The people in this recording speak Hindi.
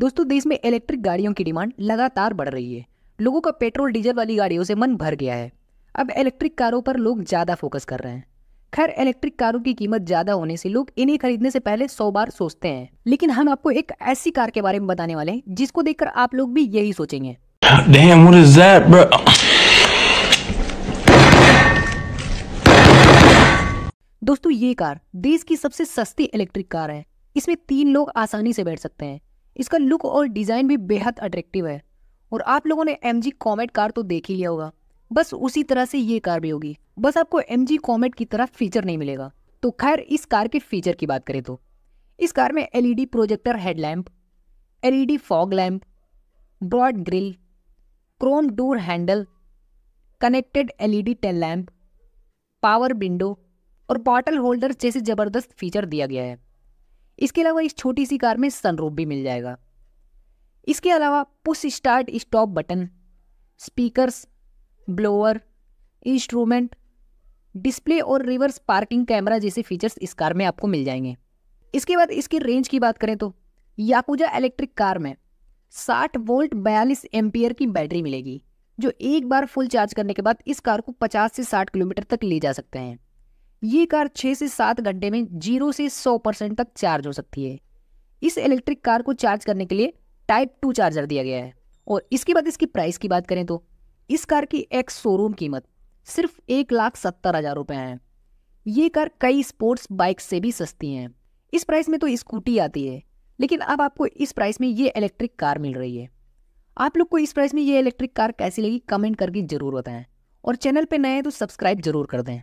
दोस्तों देश में इलेक्ट्रिक गाड़ियों की डिमांड लगातार बढ़ रही है लोगों का पेट्रोल डीजल वाली गाड़ियों से मन भर गया है अब इलेक्ट्रिक कारों पर लोग ज़्यादा फोकस कर रहे हैं खैर इलेक्ट्रिक कारों की कीमत ज़्यादा होने से लोग इन्हें खरीदने से पहले सौ बार सोचते हैं लेकिन हम आपको एक ऐसी कार के बारे में बताने वाले हैं जिसको देखकर आप लोग भी यही सोचेंगे Damn, that, दोस्तों ये कार देश की सबसे सस्ती इलेक्ट्रिक कार है इसमें तीन लोग आसानी से बैठ सकते हैं इसका लुक और डिज़ाइन भी बेहद अट्रैक्टिव है और आप लोगों ने एम जी कॉमेट कार तो देख ही लिया होगा बस उसी तरह से ये कार भी होगी बस आपको एम जी कॉमेट की तरह फीचर नहीं मिलेगा तो खैर इस कार के फीचर की बात करें तो इस कार में L projector headlamp D fog lamp broad grille chrome door handle connected L D tail lamp power window और बॉटल होल्डर जैसे ज़बरदस्त फीचर दिया गया है इसके अलावा इस छोटी सी कार में सनरूफ भी मिल जाएगा इसके अलावा push start stop button speakers blower instrument display और रिवर्स पार्किंग कैमरा जैसे फीचर्स इस कार में आपको मिल जाएंगे इसके बाद इसकी रेंज की बात करें तो याकूजा इलेक्ट्रिक कार में 60 वोल्ट बयालीस एम्पियर की बैटरी मिलेगी जो एक बार फुल चार्ज करने के बाद इस कार को 50 से 60 किलोमीटर तक ले जा सकते हैं ये कार छः से सात घंटे में जीरो से सौ परसेंट तक चार्ज हो सकती है इस इलेक्ट्रिक कार को चार्ज करने के लिए टाइप टू चार्जर दिया गया है और इसके बाद इसकी प्राइस की बात करें तो इस कार की एक्स शोरूम कीमत सिर्फ एक लाख सत्तर हज़ार रुपये है ये कार कई स्पोर्ट्स बाइक से भी सस्ती हैं इस प्राइस में तो स्कूटी आती है लेकिन अब आपको इस प्राइस में ये इलेक्ट्रिक कार मिल रही है आप लोग को इस प्राइस में ये इलेक्ट्रिक कार कैसी लगी कमेंट करके ज़रूर बताएं और चैनल पे नए हैं तो सब्सक्राइब जरूर कर दें